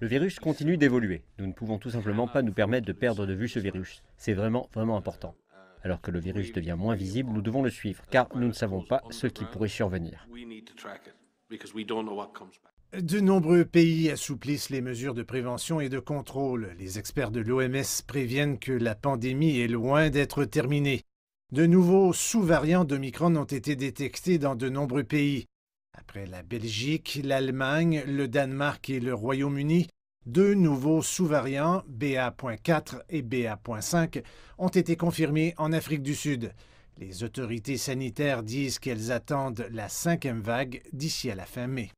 Le virus continue d'évoluer. Nous ne pouvons tout simplement pas nous permettre de perdre de vue ce virus. C'est vraiment, vraiment important. Alors que le virus devient moins visible, nous devons le suivre, car nous ne savons pas ce qui pourrait survenir. De nombreux pays assouplissent les mesures de prévention et de contrôle. Les experts de l'OMS préviennent que la pandémie est loin d'être terminée. De nouveaux sous-variants de d'Omicron ont été détectés dans de nombreux pays. Après la Belgique, l'Allemagne, le Danemark et le Royaume-Uni, deux nouveaux sous-variants, BA.4 et BA.5, ont été confirmés en Afrique du Sud. Les autorités sanitaires disent qu'elles attendent la cinquième vague d'ici à la fin mai.